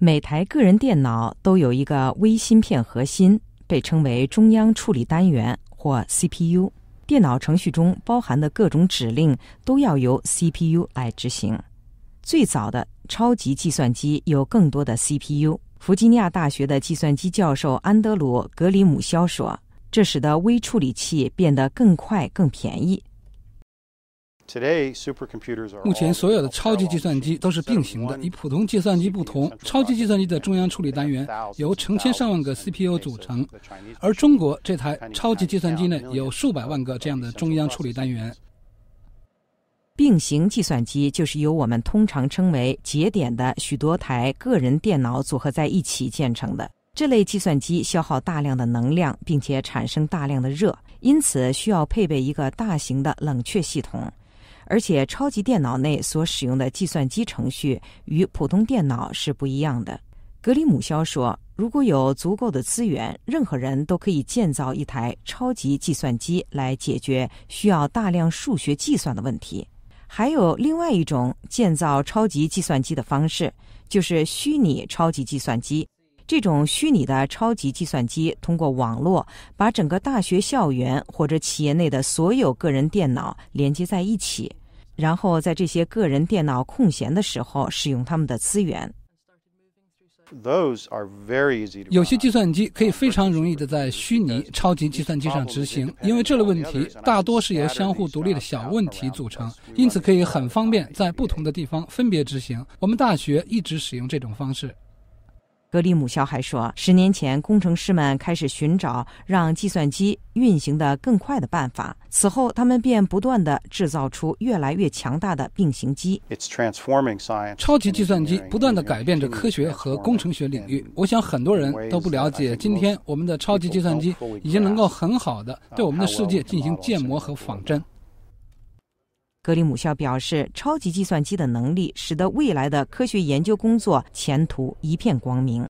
每台个人电脑都有一个微芯片核心，被称为中央处理单元或 CPU。电脑程序中包含的各种指令都要由 CPU 来执行。最早的超级计算机有更多的 CPU。弗吉尼亚大学的计算机教授安德鲁·格里姆肖说：“这使得微处理器变得更快、更便宜。”目前所有的超级计算机都是并行的，与普通计算机不同，超级计算机的中央处理单元由成千上万个 CPU 组成，而中国这台超级计算机内有数百万个这样的中央处理单元。并行计算机就是由我们通常称为节点的许多台个人电脑组合在一起建成的。这类计算机消耗大量的能量，并且产生大量的热，因此需要配备一个大型的冷却系统。而且，超级电脑内所使用的计算机程序与普通电脑是不一样的。格里姆肖说：“如果有足够的资源，任何人都可以建造一台超级计算机来解决需要大量数学计算的问题。”还有另外一种建造超级计算机的方式，就是虚拟超级计算机。这种虚拟的超级计算机通过网络把整个大学校园或者企业内的所有个人电脑连接在一起，然后在这些个人电脑空闲的时候使用他们的资源。有些计算机可以非常容易的在虚拟超级计算机上执行，因为这类问题大多是由相互独立的小问题组成，因此可以很方便在不同的地方分别执行。我们大学一直使用这种方式。格里姆肖还说，十年前工程师们开始寻找让计算机运行的更快的办法，此后他们便不断地制造出越来越强大的并行机。超级计算机不断地改变着科学和工程学领域。我想很多人都不了解，今天我们的超级计算机已经能够很好的对我们的世界进行建模和仿真。格里姆校表示，超级计算机的能力使得未来的科学研究工作前途一片光明。